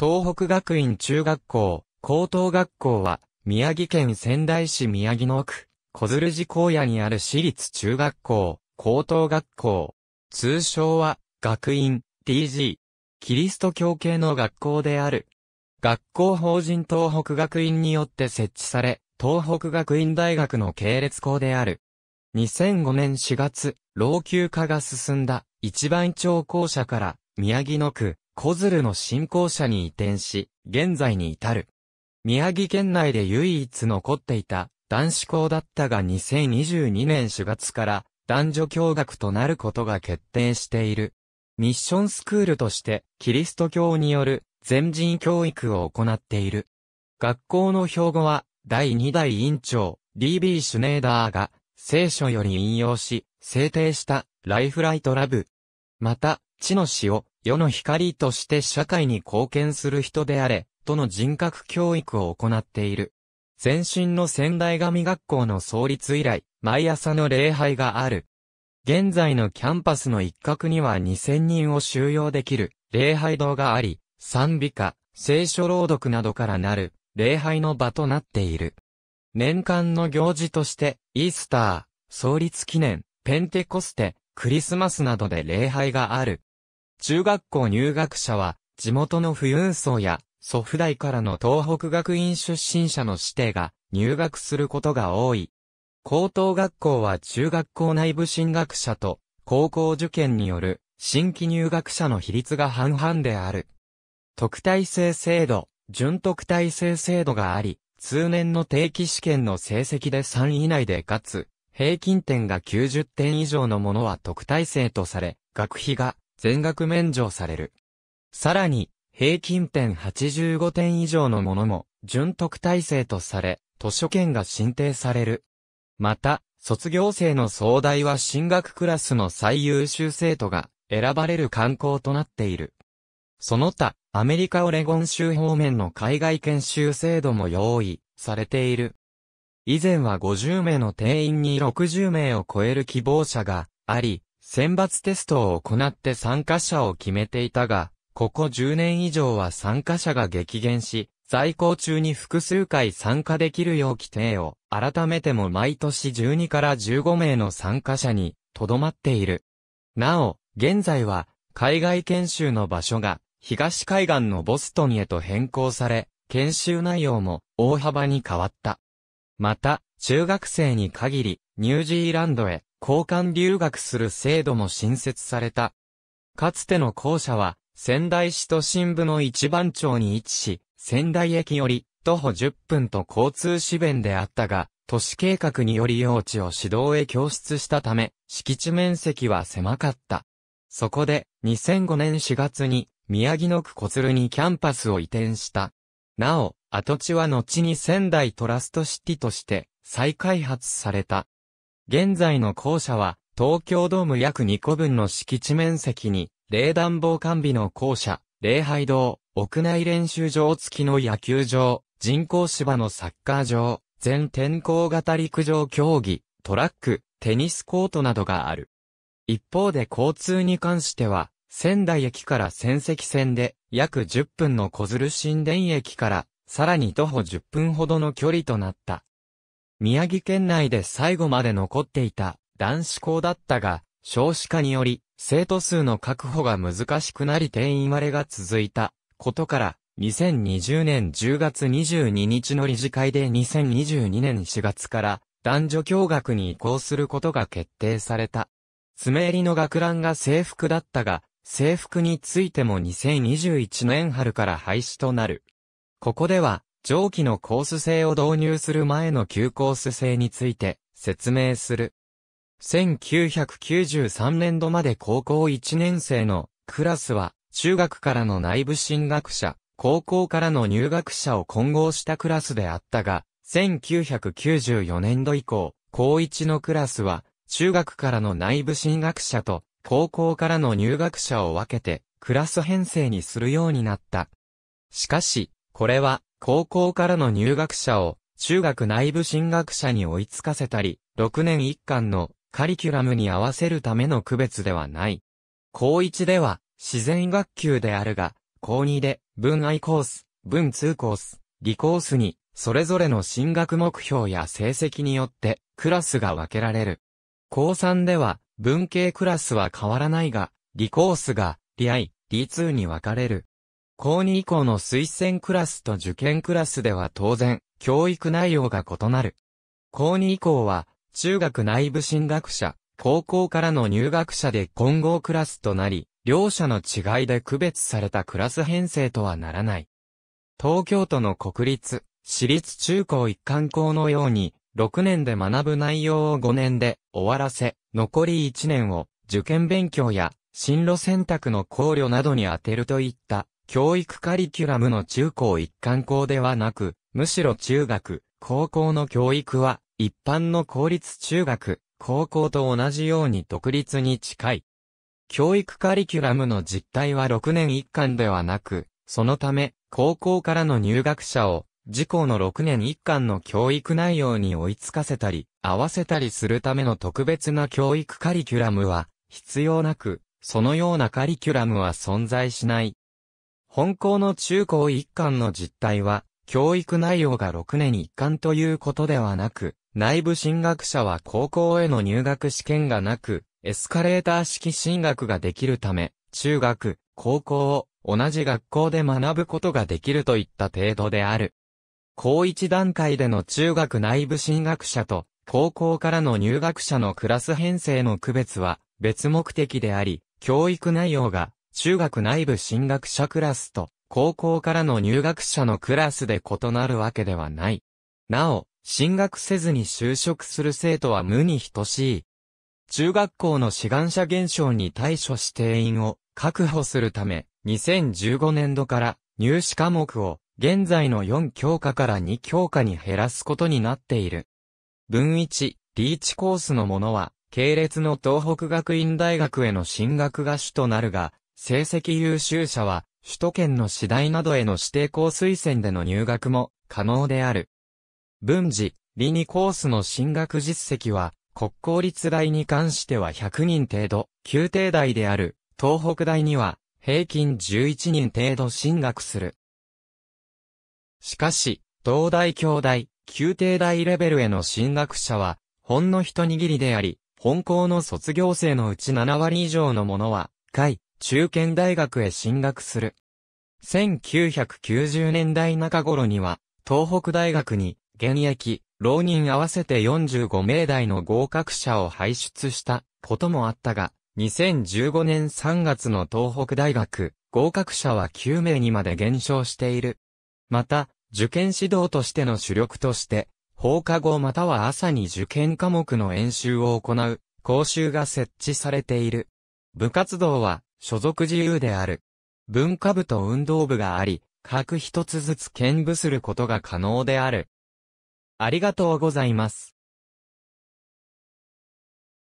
東北学院中学校、高等学校は、宮城県仙台市宮城野区、小鶴寺荒野にある私立中学校、高等学校。通称は、学院、d g キリスト教系の学校である。学校法人東北学院によって設置され、東北学院大学の系列校である。2005年4月、老朽化が進んだ一番町校舎から宮城野区小鶴の信仰者に移転し、現在に至る。宮城県内で唯一残っていた男子校だったが2022年4月から男女共学となることが決定している。ミッションスクールとしてキリスト教による全人教育を行っている。学校の標語は第2代委員長 D.B. シュネーダーが聖書より引用し制定したライフライトラブ。また、地の死を世の光として社会に貢献する人であれ、との人格教育を行っている。前身の仙台神学校の創立以来、毎朝の礼拝がある。現在のキャンパスの一角には2000人を収容できる礼拝堂があり、賛美歌、聖書朗読などからなる礼拝の場となっている。年間の行事として、イースター、創立記念、ペンテコステ、クリスマスなどで礼拝がある。中学校入学者は、地元の富裕層や、祖父代からの東北学院出身者の指定が入学することが多い。高等学校は中学校内部進学者と高校受験による新規入学者の比率が半々である。特待生制度、準特待生制度があり、通年の定期試験の成績で3位以内でかつ、平均点が90点以上のものは特待生とされ、学費が全額免除される。さらに、平均点85点以上のものも、準特待生とされ、図書券が申請される。また、卒業生の総代は進学クラスの最優秀生徒が選ばれる観光となっている。その他、アメリカオレゴン州方面の海外研修制度も用意されている。以前は50名の定員に60名を超える希望者があり、選抜テストを行って参加者を決めていたが、ここ10年以上は参加者が激減し、在校中に複数回参加できるよう規定を、改めても毎年12から15名の参加者に、とどまっている。なお、現在は、海外研修の場所が、東海岸のボストンへと変更され、研修内容も大幅に変わった。また、中学生に限り、ニュージーランドへ交換留学する制度も新設された。かつての校舎は、仙台市都心部の一番町に位置し、仙台駅より徒歩10分と交通支弁であったが、都市計画により用地を市道へ供出したため、敷地面積は狭かった。そこで、2005年4月に、宮城野区小鶴にキャンパスを移転した。なお、跡地は後に仙台トラストシティとして再開発された。現在の校舎は、東京ドーム約2個分の敷地面積に、冷暖房完備の校舎、礼拝堂、屋内練習場付きの野球場、人工芝のサッカー場、全天候型陸上競技、トラック、テニスコートなどがある。一方で交通に関しては、仙台駅から仙石線で約10分の小鶴新田駅からさらに徒歩10分ほどの距離となった。宮城県内で最後まで残っていた男子校だったが、少子化により、生徒数の確保が難しくなり定員割れが続いたことから、2020年10月22日の理事会で2022年4月から男女共学に移行することが決定された。爪襟の学ランが制服だったが、制服についても2021年春から廃止となる。ここでは、蒸気のコース制を導入する前の旧コース制について説明する。1993年度まで高校1年生のクラスは中学からの内部進学者、高校からの入学者を混合したクラスであったが、1994年度以降、高1のクラスは中学からの内部進学者と高校からの入学者を分けてクラス編成にするようになった。しかし、これは高校からの入学者を中学内部進学者に追いつかせたり、6年一貫のカリキュラムに合わせるための区別ではない。高1では自然学級であるが、高2で文愛コース、文通コース、理コースにそれぞれの進学目標や成績によってクラスが分けられる。高3では文系クラスは変わらないが、理コースが理愛、理通に分かれる。高2以降の推薦クラスと受験クラスでは当然、教育内容が異なる。高2以降は、中学内部進学者、高校からの入学者で混合クラスとなり、両者の違いで区別されたクラス編成とはならない。東京都の国立、私立中高一貫校のように、6年で学ぶ内容を5年で終わらせ、残り1年を受験勉強や進路選択の考慮などに充てるといった教育カリキュラムの中高一貫校ではなく、むしろ中学、高校の教育は、一般の公立中学、高校と同じように独立に近い。教育カリキュラムの実態は6年一貫ではなく、そのため、高校からの入学者を、自校の6年一貫の教育内容に追いつかせたり、合わせたりするための特別な教育カリキュラムは必要なく、そのようなカリキュラムは存在しない。本校の中高一貫の実態は、教育内容が6年一貫ということではなく、内部進学者は高校への入学試験がなく、エスカレーター式進学ができるため、中学、高校を同じ学校で学ぶことができるといった程度である。高一段階での中学内部進学者と高校からの入学者のクラス編成の区別は別目的であり、教育内容が中学内部進学者クラスと、高校からの入学者のクラスで異なるわけではない。なお、進学せずに就職する生徒は無に等しい。中学校の志願者減少に対処し定員を確保するため、2015年度から入試科目を現在の4教科から2教科に減らすことになっている。分1、リーチコースのものは、系列の東北学院大学への進学が主となるが、成績優秀者は、首都圏の次第などへの指定校推薦での入学も可能である。文字、理にコースの進学実績は、国公立大に関しては100人程度、宮廷大である、東北大には、平均11人程度進学する。しかし、東大京大、宮廷大レベルへの進学者は、ほんの一握りであり、本校の卒業生のうち7割以上のものは、海、中堅大学へ進学する。1990年代中頃には、東北大学に、現役、浪人合わせて45名台の合格者を輩出したこともあったが、2015年3月の東北大学、合格者は9名にまで減少している。また、受験指導としての主力として、放課後または朝に受験科目の演習を行う、講習が設置されている。部活動は、所属自由である。文化部と運動部があり、各一つずつ兼部することが可能である。ありがとうございます。